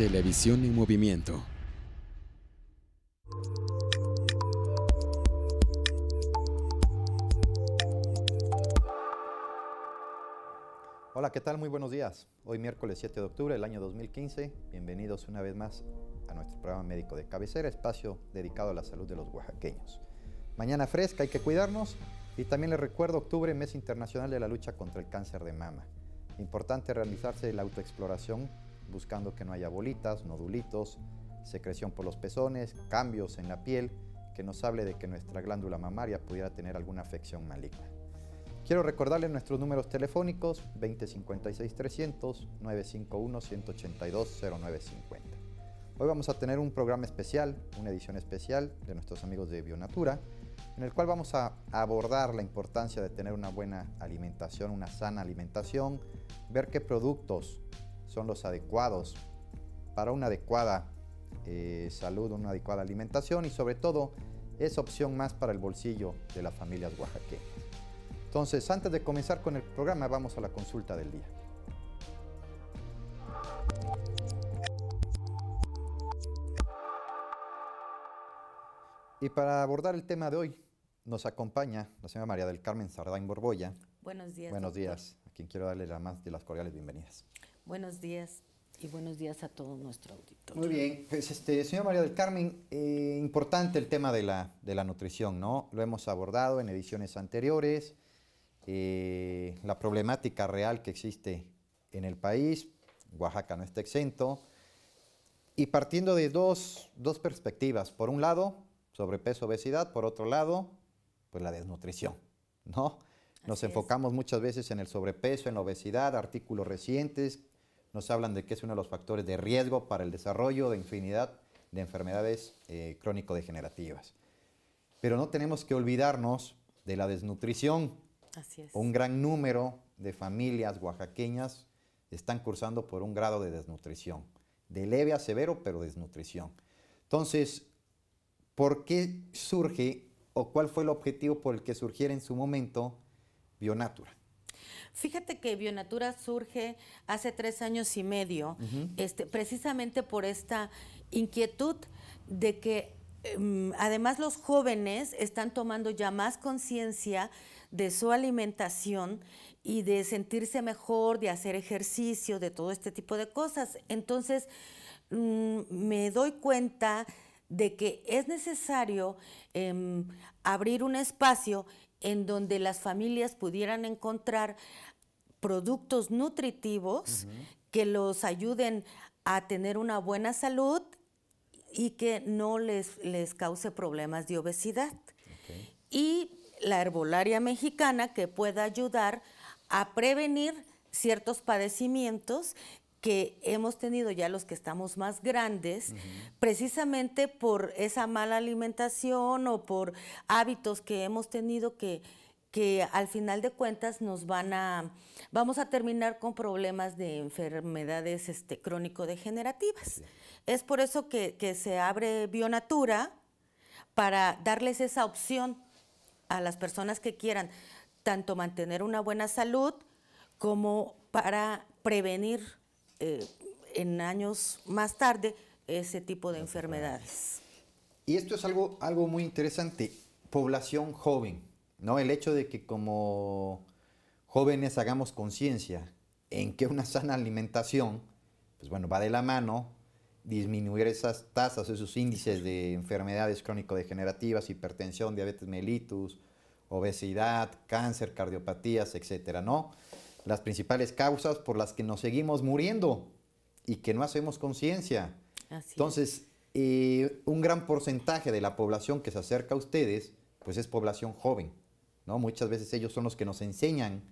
Televisión en movimiento. Hola, ¿qué tal? Muy buenos días. Hoy miércoles 7 de octubre del año 2015. Bienvenidos una vez más a nuestro programa médico de cabecera, espacio dedicado a la salud de los oaxaqueños. Mañana fresca, hay que cuidarnos. Y también les recuerdo octubre, mes internacional de la lucha contra el cáncer de mama. Importante realizarse la autoexploración buscando que no haya bolitas, nodulitos, secreción por los pezones, cambios en la piel, que nos hable de que nuestra glándula mamaria pudiera tener alguna afección maligna. Quiero recordarles nuestros números telefónicos 2056 300 951 182 0950. Hoy vamos a tener un programa especial, una edición especial de nuestros amigos de Bionatura, en el cual vamos a abordar la importancia de tener una buena alimentación, una sana alimentación, ver qué productos son los adecuados para una adecuada eh, salud, una adecuada alimentación y sobre todo es opción más para el bolsillo de las familias oaxaqueñas. Entonces, antes de comenzar con el programa, vamos a la consulta del día. Y para abordar el tema de hoy, nos acompaña la señora María del Carmen Sardain Borboya. Buenos días. Buenos días, a quien quiero darle la más de las cordiales bienvenidas. Buenos días y buenos días a todo nuestro auditorio. Muy bien, pues este, señor María del Carmen, eh, importante el tema de la, nutrición, ¿no? Lo hemos abordado en ediciones anteriores, eh, la problemática real que existe en el país, Oaxaca no está exento, y partiendo de dos, perspectivas, por un lado, sobrepeso, obesidad, por otro lado, pues la desnutrición, ¿no? Nos enfocamos muchas veces en el sobrepeso, en la obesidad, artículos recientes nos hablan de que es uno de los factores de riesgo para el desarrollo de infinidad de enfermedades eh, crónico-degenerativas. Pero no tenemos que olvidarnos de la desnutrición. Un gran número de familias oaxaqueñas están cursando por un grado de desnutrición, de leve a severo, pero desnutrición. Entonces, ¿por qué surge o cuál fue el objetivo por el que surgiera en su momento Bionatura? Fíjate que Bionatura surge hace tres años y medio, este, precisamente por esta inquietud de que em, además los jóvenes están tomando ya más conciencia de su alimentación y de sentirse mejor, de hacer ejercicio, de todo este tipo de cosas. Entonces, mm, me doy cuenta de que es necesario em, abrir un espacio en donde las familias pudieran encontrar productos nutritivos que los ayuden a tener una buena salud y que no les, les cause problemas de obesidad. Y la herbolaria mexicana que pueda ayudar a prevenir ciertos padecimientos que hemos tenido ya los que estamos más grandes, precisamente por esa mala alimentación o por hábitos que hemos tenido que, que al final de cuentas nos van a, vamos a terminar con problemas de enfermedades este, crónico-degenerativas. Es por eso que, que, se abre Bionatura para darles esa opción a las personas que quieran tanto mantener una buena salud como para prevenir eh, en años más tarde ese tipo de enfermedades. Y esto es algo, algo muy interesante, población joven, ¿no? El hecho de que como jóvenes hagamos conciencia en que una sana alimentación, pues bueno, va de la mano disminuir esas tasas, esos índices de enfermedades crónico-degenerativas, hipertensión, diabetes mellitus, obesidad, cáncer, cardiopatías, etcétera, ¿no? las principales causas por las que nos seguimos muriendo y que no hacemos conciencia. Entonces, eh, un gran porcentaje de la población que se acerca a ustedes, pues es población joven. ¿no? Muchas veces ellos son los que nos enseñan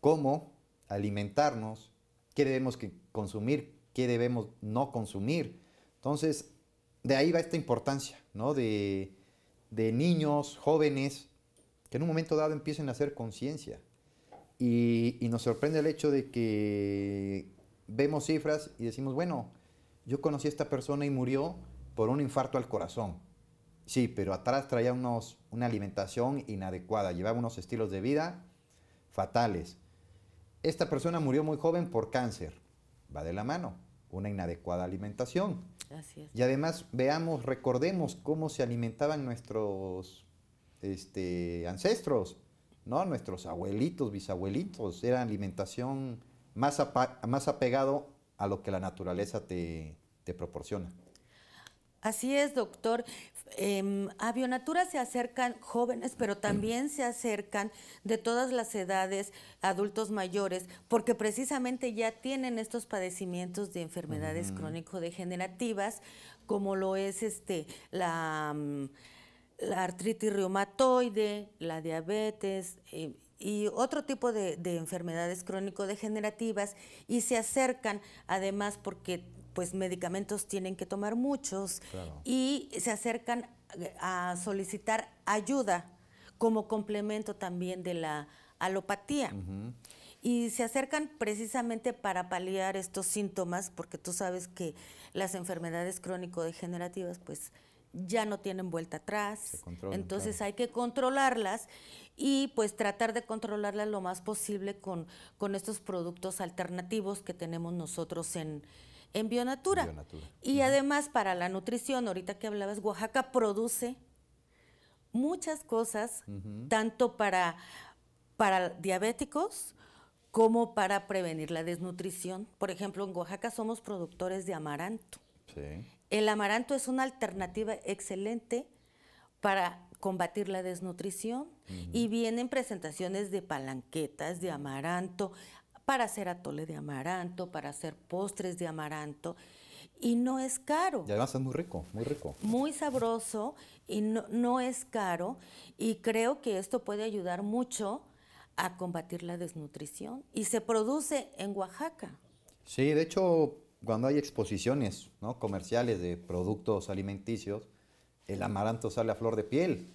cómo alimentarnos, qué debemos que consumir, qué debemos no consumir. Entonces, de ahí va esta importancia, ¿no? De, de niños, jóvenes, que en un momento dado empiecen a hacer conciencia. Y, nos sorprende el hecho de que vemos cifras y decimos, bueno, yo conocí a esta persona y murió por un infarto al corazón. Sí, pero atrás traía una alimentación inadecuada, llevaba unos estilos de vida fatales. Esta persona murió muy joven por cáncer. Va de la mano, una inadecuada alimentación. Y además veamos, recordemos cómo se alimentaban nuestros este, ancestros ¿no? Nuestros abuelitos, bisabuelitos, era alimentación más, más apegado a lo que la naturaleza te, proporciona. Así es, doctor. Em, a Bionatura se acercan jóvenes, pero también se acercan de todas las edades, adultos mayores, porque precisamente ya tienen estos padecimientos de enfermedades mm. crónico-degenerativas, como lo es este la mm, la artritis reumatoide, la diabetes eh, y otro tipo de, enfermedades crónico-degenerativas y se acercan además porque pues medicamentos tienen que tomar muchos y se acercan a solicitar ayuda como complemento también de la alopatía. Y se acercan precisamente para paliar estos síntomas, porque tú sabes que las enfermedades crónico-degenerativas, pues ya no tienen vuelta atrás. Entonces hay que controlarlas y pues tratar de controlarlas lo más posible con, con estos productos alternativos que tenemos nosotros en, en Bionatura. Y además para la nutrición, ahorita que hablabas, Oaxaca produce muchas cosas, tanto para, para diabéticos como para prevenir la desnutrición. Por ejemplo, en Oaxaca somos productores de amaranto. Sí. El amaranto es una alternativa excelente para combatir la desnutrición y vienen presentaciones de palanquetas de amaranto para hacer atole de amaranto, para hacer postres de amaranto y no es caro. Y además es muy rico, muy rico. Muy sabroso y no es caro y creo que esto puede ayudar mucho a combatir la desnutrición y se produce en Oaxaca. Sí, de hecho cuando hay exposiciones comerciales de productos alimenticios, el amaranto sale a flor de piel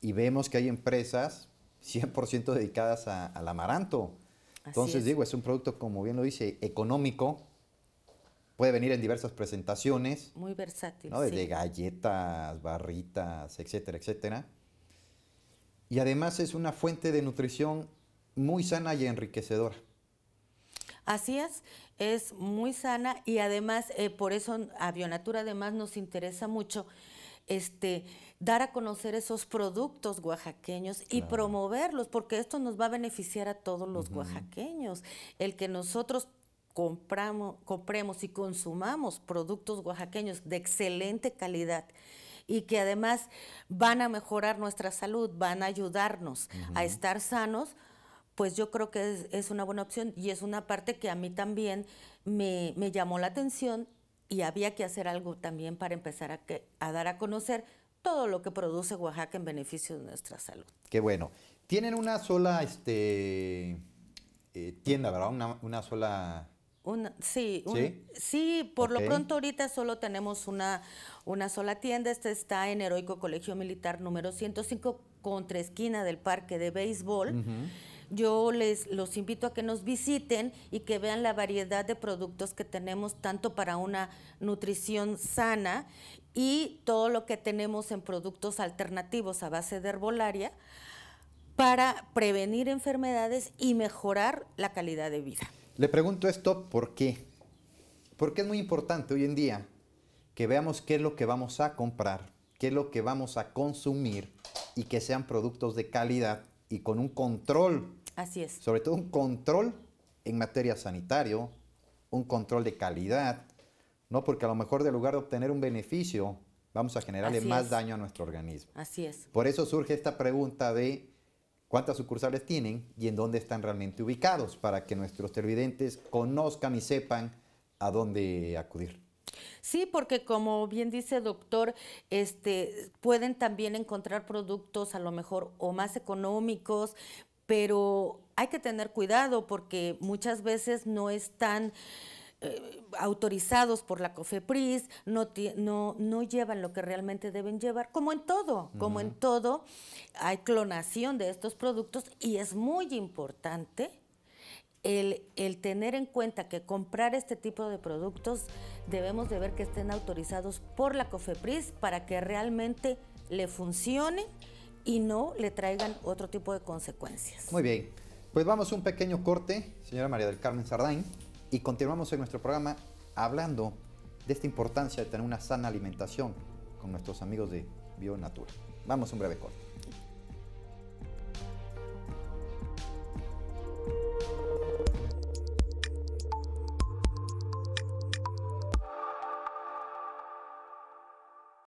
y vemos que hay empresas 100% dedicadas al amaranto. Entonces, digo, es un producto, como bien lo dice, económico, puede venir en diversas presentaciones. Muy versátil. ¿no? Desde galletas, barritas, etcétera, etcétera. Y además es una fuente de nutrición muy sana y enriquecedora. Así es, es muy sana y además eh, por eso Avionatura además nos interesa mucho este, dar a conocer esos productos oaxaqueños y promoverlos, porque esto nos va a beneficiar a todos los oaxaqueños. El que nosotros compramos, compremos y consumamos productos oaxaqueños de excelente calidad y que además van a mejorar nuestra salud, van a ayudarnos a estar sanos, pues yo creo que es, una buena opción y es una parte que a mí también me, llamó la atención y había que hacer algo también para empezar a, dar a conocer todo lo que produce Oaxaca en beneficio de nuestra salud. Qué bueno. Tienen una sola este, eh, tienda, ¿verdad? Una, sola... Una, sí, sí, por lo pronto ahorita solo tenemos una, una sola tienda. Esta está en Heroico Colegio Militar número 105 contra esquina del parque de béisbol yo les los invito a que nos visiten y que vean la variedad de productos que tenemos tanto para una nutrición sana y todo lo que tenemos en productos alternativos a base de herbolaria para prevenir enfermedades y mejorar la calidad de vida. Le pregunto esto por qué. Porque es muy importante hoy en día que veamos qué es lo que vamos a comprar, qué es lo que vamos a consumir y que sean productos de calidad y con un control Así es. Sobre todo un control en materia sanitario, un control de calidad, ¿no? Porque a lo mejor de lugar de obtener un beneficio, vamos a generarle más daño a nuestro organismo. Así es. Por eso surge esta pregunta de cuántas sucursales tienen y en dónde están realmente ubicados, para que nuestros televidentes conozcan y sepan a dónde acudir. Sí, porque como bien dice doctor, este pueden también encontrar productos a lo mejor o más económicos, pero hay que tener cuidado porque muchas veces no están... Eh, autorizados por la COFEPRIS, no, llevan lo que realmente deben llevar, como en todo, como en todo, hay clonación de estos productos y es muy importante el, tener en cuenta que comprar este tipo de productos debemos de ver que estén autorizados por la COFEPRIS para que realmente le funcione y no le traigan otro tipo de consecuencias. Muy bien, pues vamos a un pequeño corte, señora María del Carmen Sardain, y continuamos en nuestro programa hablando de esta importancia de tener una sana alimentación con nuestros amigos de Bionatura. Vamos a un breve corte.